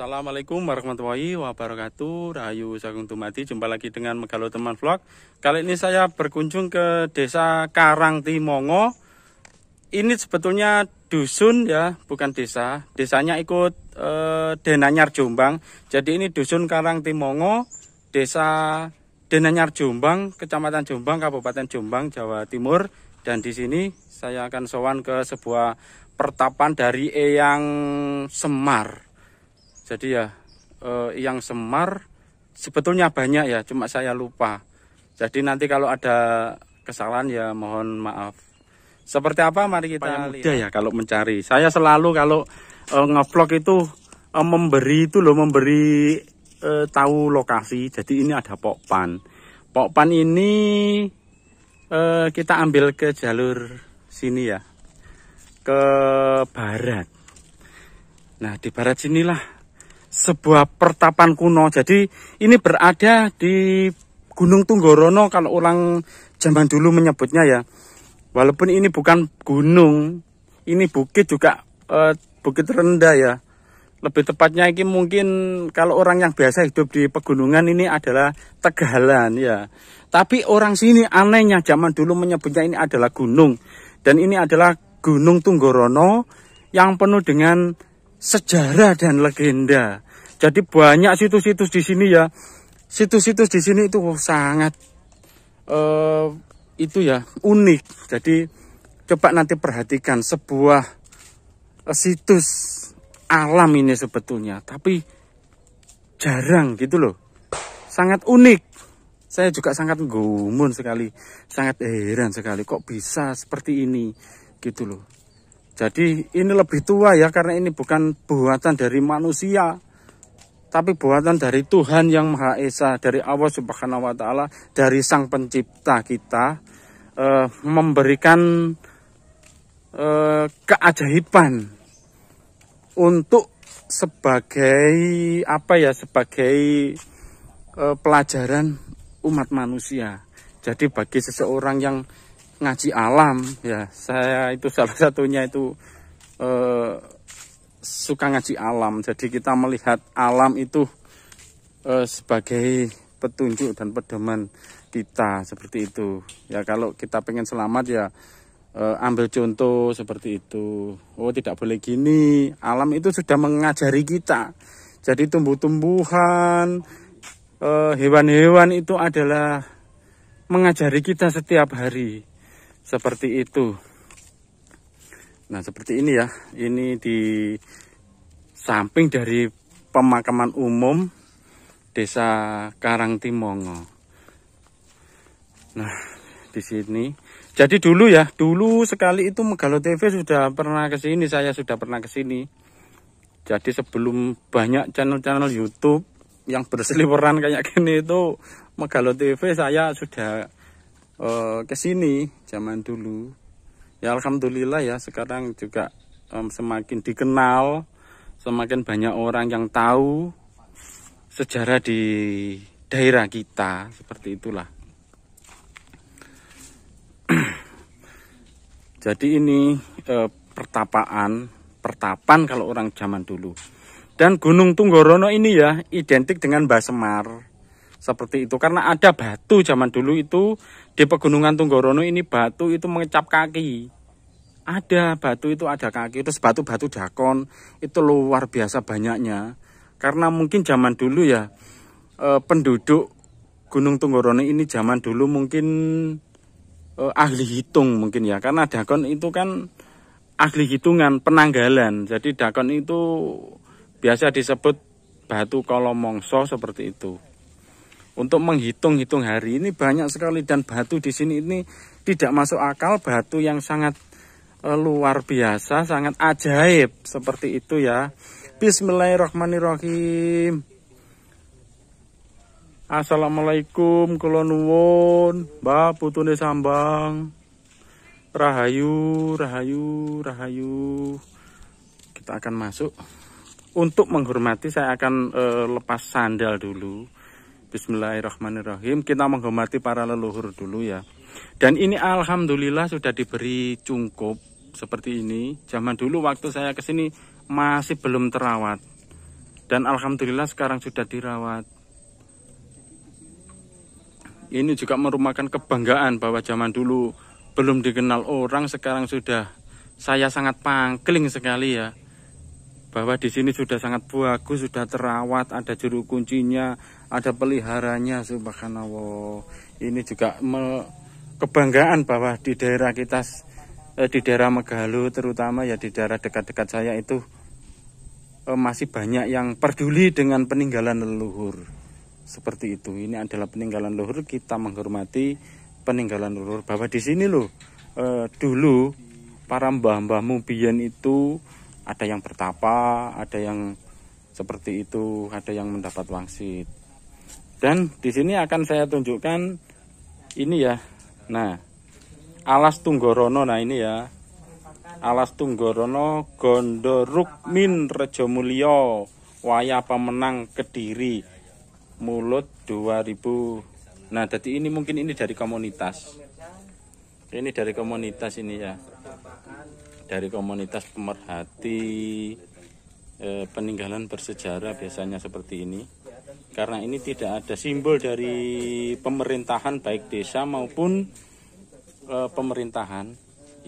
Assalamualaikum warahmatullahi wabarakatuh Rahayu Sagung Tumati Jumpa lagi dengan Megalo Teman Vlog Kali ini saya berkunjung ke desa Karang Timongo Ini sebetulnya dusun ya Bukan desa Desanya ikut e, Denanyar Jombang Jadi ini dusun Karang Timongo Desa Denanyar Jombang Kecamatan Jombang Kabupaten Jombang Jawa Timur Dan di sini saya akan sowan ke sebuah pertapan dari Eyang Semar jadi ya eh, yang semar sebetulnya banyak ya, cuma saya lupa. Jadi nanti kalau ada kesalahan ya mohon maaf. Seperti apa mari kita Paya lihat. mudah ya kalau mencari. Saya selalu kalau eh, ngevlog itu eh, memberi itu loh memberi eh, tahu lokasi. Jadi ini ada pokpan. Pokpan ini eh, kita ambil ke jalur sini ya ke barat. Nah di barat sinilah sebuah pertapan kuno. Jadi ini berada di Gunung Tunggorono kalau orang zaman dulu menyebutnya ya. Walaupun ini bukan gunung, ini bukit juga eh, bukit rendah ya. Lebih tepatnya ini mungkin kalau orang yang biasa hidup di pegunungan ini adalah tegalan ya. Tapi orang sini anehnya zaman dulu menyebutnya ini adalah gunung. Dan ini adalah Gunung Tunggorono yang penuh dengan sejarah dan legenda. Jadi banyak situs-situs di sini ya. Situs-situs di sini itu sangat uh, itu ya unik. Jadi coba nanti perhatikan sebuah eh, situs alam ini sebetulnya, tapi jarang gitu loh. Sangat unik. Saya juga sangat gumun sekali, sangat heran sekali kok bisa seperti ini gitu loh. Jadi ini lebih tua ya karena ini bukan buatan dari manusia. Tapi buatan dari Tuhan yang Maha Esa, dari Allah Subhanahu wa taala, dari Sang Pencipta kita eh, memberikan eh, keajaiban untuk sebagai apa ya sebagai eh, pelajaran umat manusia. Jadi bagi seseorang yang ngaji alam ya saya itu salah satunya itu eh, suka ngaji alam jadi kita melihat alam itu eh, sebagai petunjuk dan pedoman kita seperti itu ya kalau kita pengen selamat ya eh, ambil contoh seperti itu oh tidak boleh gini alam itu sudah mengajari kita jadi tumbuh-tumbuhan eh, hewan-hewan itu adalah mengajari kita setiap hari seperti itu nah seperti ini ya ini di samping dari pemakaman umum desa Karangtimongo nah di sini jadi dulu ya dulu sekali itu Megalo TV sudah pernah ke sini saya sudah pernah ke sini jadi sebelum banyak channel-channel YouTube yang berseliweran kayak gini itu Megalo TV saya sudah uh, ke sini zaman dulu. Ya alhamdulillah ya sekarang juga um, semakin dikenal, semakin banyak orang yang tahu sejarah di daerah kita seperti itulah. Jadi ini e, pertapaan, pertapan kalau orang zaman dulu. Dan Gunung Tunggorono ini ya identik dengan Basemar seperti itu karena ada batu zaman dulu itu di pegunungan Tunggorono ini batu itu mengecap kaki ada batu itu ada kaki terus batu-batu dakon itu luar biasa banyaknya karena mungkin zaman dulu ya eh, penduduk Gunung Tunggorono ini zaman dulu mungkin eh, ahli hitung mungkin ya karena dakon itu kan ahli hitungan penanggalan jadi dakon itu biasa disebut batu kolomongso seperti itu untuk menghitung-hitung hari ini banyak sekali dan batu di sini ini tidak masuk akal batu yang sangat eh, luar biasa sangat ajaib seperti itu ya Bismillahirrahmanirrahim Assalamualaikum kulonwon Mbak putune sambang Rahayu Rahayu Rahayu kita akan masuk untuk menghormati saya akan uh, lepas sandal dulu Bismillahirrahmanirrahim. Kita menghormati para leluhur dulu ya. Dan ini alhamdulillah sudah diberi cungkup seperti ini. Zaman dulu waktu saya kesini masih belum terawat. Dan alhamdulillah sekarang sudah dirawat. Ini juga merupakan kebanggaan bahwa zaman dulu belum dikenal orang, sekarang sudah saya sangat pangkling sekali ya bahwa di sini sudah sangat bagus, sudah terawat, ada juru kuncinya, ada peliharanya, subhanallah. Ini juga kebanggaan bahwa di daerah kita, eh, di daerah Megalu terutama ya di daerah dekat-dekat saya itu eh, masih banyak yang peduli dengan peninggalan leluhur. Seperti itu, ini adalah peninggalan leluhur, kita menghormati peninggalan leluhur. Bahwa di sini loh, eh, dulu para mbah mbah mubian itu ada yang bertapa, ada yang seperti itu, ada yang mendapat wangsit. Dan di sini akan saya tunjukkan ini ya. Nah, alas tunggorono nah ini ya. Alas tunggorono Gondorukmin Rejomulyo Waya pemenang Kediri Mulut 2000 Nah jadi ini mungkin ini dari komunitas Ini dari komunitas ini ya dari komunitas pemerhati eh, peninggalan bersejarah biasanya seperti ini karena ini tidak ada simbol dari pemerintahan baik desa maupun eh, pemerintahan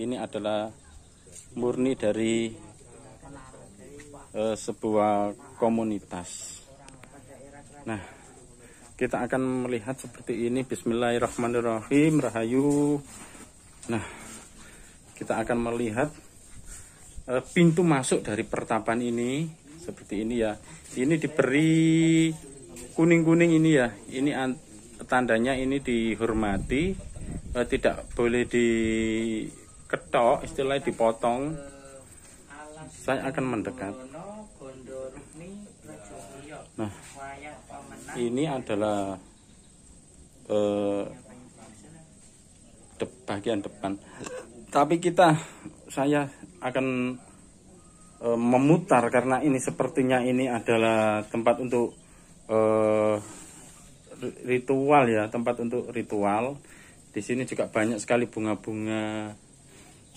ini adalah murni dari eh, sebuah komunitas nah kita akan melihat seperti ini Bismillahirrahmanirrahim Rahayu nah kita akan melihat Eh, pintu masuk dari pertapan ini seperti ini ya ini diberi kuning-kuning ini ya ini tandanya ini dihormati eh, tidak boleh diketok istilahnya dipotong saya akan mendekat nah ini adalah eh, bagian depan tapi kita saya akan e, memutar karena ini sepertinya ini adalah tempat untuk e, ritual ya, tempat untuk ritual. Di sini juga banyak sekali bunga-bunga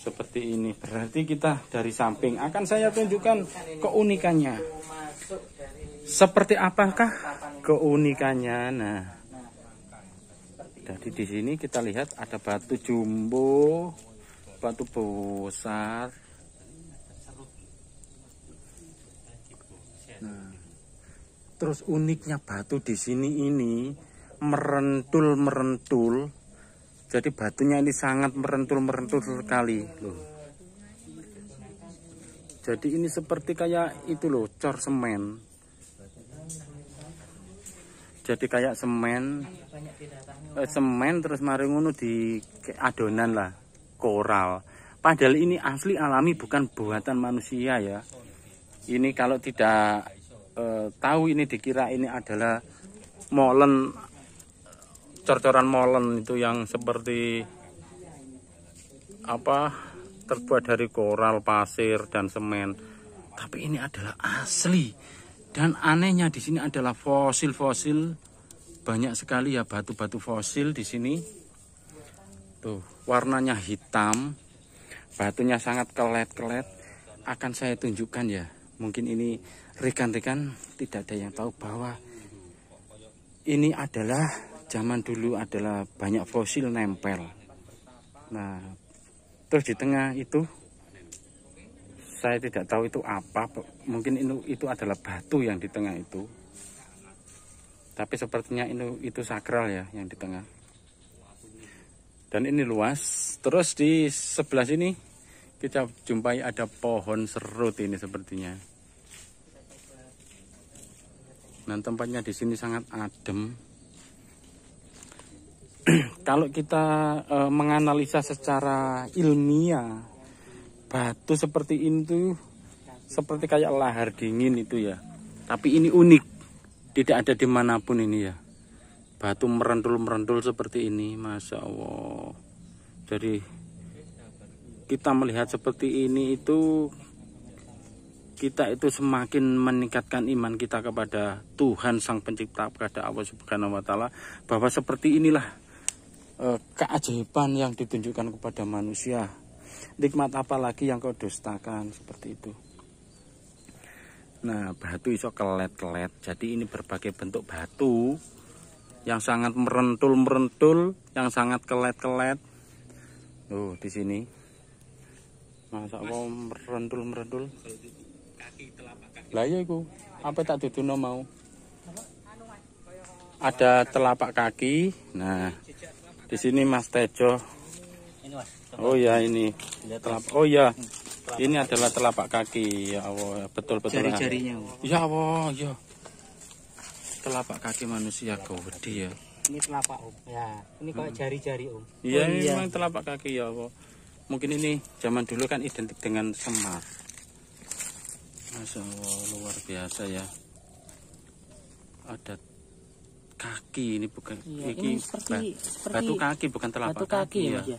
seperti ini. Berarti kita dari samping akan saya tunjukkan keunikannya. Seperti apakah keunikannya? Nah, jadi di sini kita lihat ada batu jumbo, batu besar, Terus uniknya batu di sini ini merentul-merentul. Jadi batunya ini sangat merentul-merentul sekali loh. Jadi ini seperti kayak itu loh, cor semen. Jadi kayak semen eh, semen terus maringunu di adonan lah, koral. Padahal ini asli alami bukan buatan manusia ya. Ini kalau tidak Eh, tahu ini dikira ini adalah molen cor-coran molen itu yang seperti apa terbuat dari koral, pasir dan semen. Tapi ini adalah asli. Dan anehnya di sini adalah fosil-fosil banyak sekali ya batu-batu fosil di sini. Tuh, warnanya hitam. Batunya sangat kelet-kelet. Akan saya tunjukkan ya. Mungkin ini rekan-rekan tidak ada yang tahu bahwa ini adalah zaman dulu adalah banyak fosil nempel. Nah, terus di tengah itu saya tidak tahu itu apa, mungkin itu itu adalah batu yang di tengah itu. Tapi sepertinya itu itu sakral ya yang di tengah. Dan ini luas. Terus di sebelah sini kita jumpai ada pohon serut ini sepertinya dan tempatnya di sini sangat adem kalau kita e, menganalisa secara ilmiah batu seperti itu, seperti kayak lahar dingin itu ya tapi ini unik tidak ada dimanapun ini ya batu merendul-merendul seperti ini Masya Allah jadi kita melihat seperti ini itu kita itu semakin meningkatkan iman kita kepada Tuhan Sang Pencipta kepada Allah Subhanahu wa taala bahwa seperti inilah e, keajaiban yang ditunjukkan kepada manusia. Nikmat apa lagi yang kau dustakan seperti itu. Nah, batu iso kelet-kelet. Jadi ini berbagai bentuk batu yang sangat merentul-merentul, yang sangat kelet-kelet. Tuh, di sini. Masa kok merentul-merentul? Lah iya iku. Apa tak duduno mau? Ada telapak kaki. Nah, di sini Mas Tejo. Oh ya ini. Oh iya. hmm, telapak. Oh ya. Ini adalah telapak kaki. Ya Allah, betul-betul. Jari-jarinya. Ya Allah, ya. Telapak kaki manusia gede ya. Ini telapak Om. Ya, ini kayak hmm. jari-jari Om. Iya, oh, iya. ini memang telapak kaki ya Allah. Mungkin ini zaman dulu kan identik dengan semar. Masya Allah luar biasa ya ada kaki ini bukan iya, ini, seperti, batu seperti batu kaki bukan telapak batu kaki, kaki ya. ya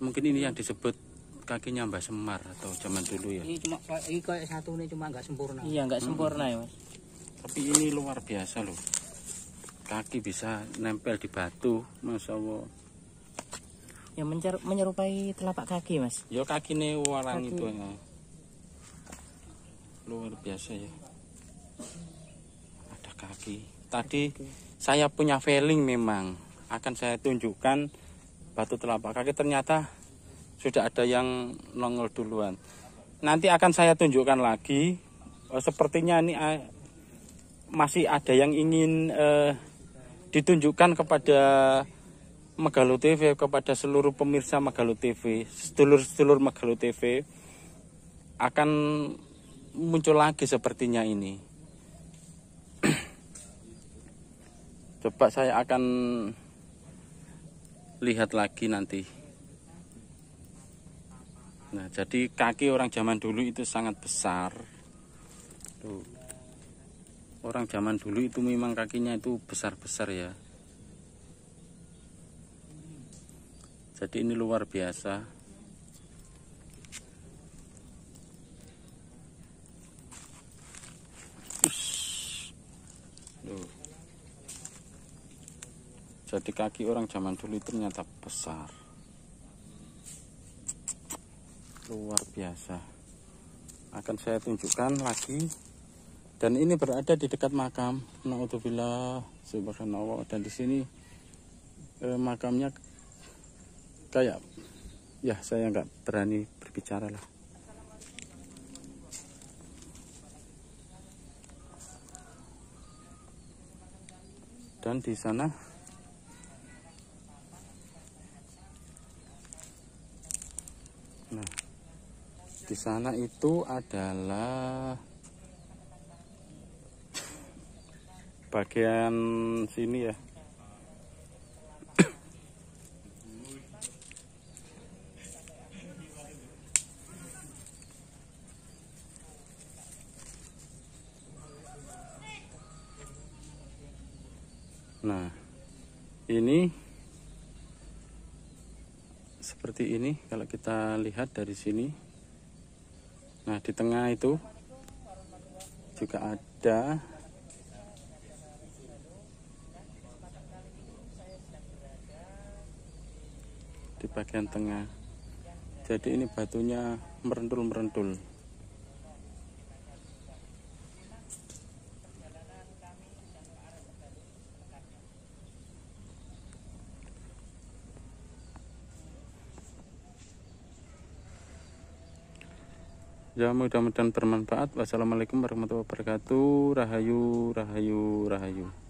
mungkin ini yang disebut kakinya Mbak Semar atau zaman dulu ya ini cuma ini kayak satu ini cuma nggak sempurna iya nggak hmm. sempurna ya mas tapi ini luar biasa loh kaki bisa nempel di batu Masya Allah yang menyerupai telapak kaki mas ya kaki ini orang kaki. itu ya luar biasa ya ada kaki tadi kaki. saya punya feeling memang akan saya tunjukkan batu telapak kaki ternyata sudah ada yang nongol duluan nanti akan saya tunjukkan lagi eh, sepertinya ini eh, masih ada yang ingin eh, ditunjukkan kepada Megalo TV kepada seluruh pemirsa Megalo TV, sedulur-sedulur Megalo TV akan muncul lagi sepertinya ini coba saya akan lihat lagi nanti nah jadi kaki orang zaman dulu itu sangat besar tuh orang zaman dulu itu memang kakinya itu besar-besar ya jadi ini luar biasa Jadi kaki orang zaman dulu itu ternyata besar. Luar biasa. Akan saya tunjukkan lagi. Dan ini berada di dekat makam. naudzubillah, subhanallah dan di sini eh, makamnya kayak ya saya nggak berani berbicara lah. kemudian di sana nah di sana itu adalah bagian sini ya Nah, ini seperti ini kalau kita lihat dari sini. Nah, di tengah itu juga ada di bagian tengah. Jadi ini batunya merendul-merendul. saja mudah-mudahan bermanfaat wassalamualaikum warahmatullahi wabarakatuh rahayu rahayu rahayu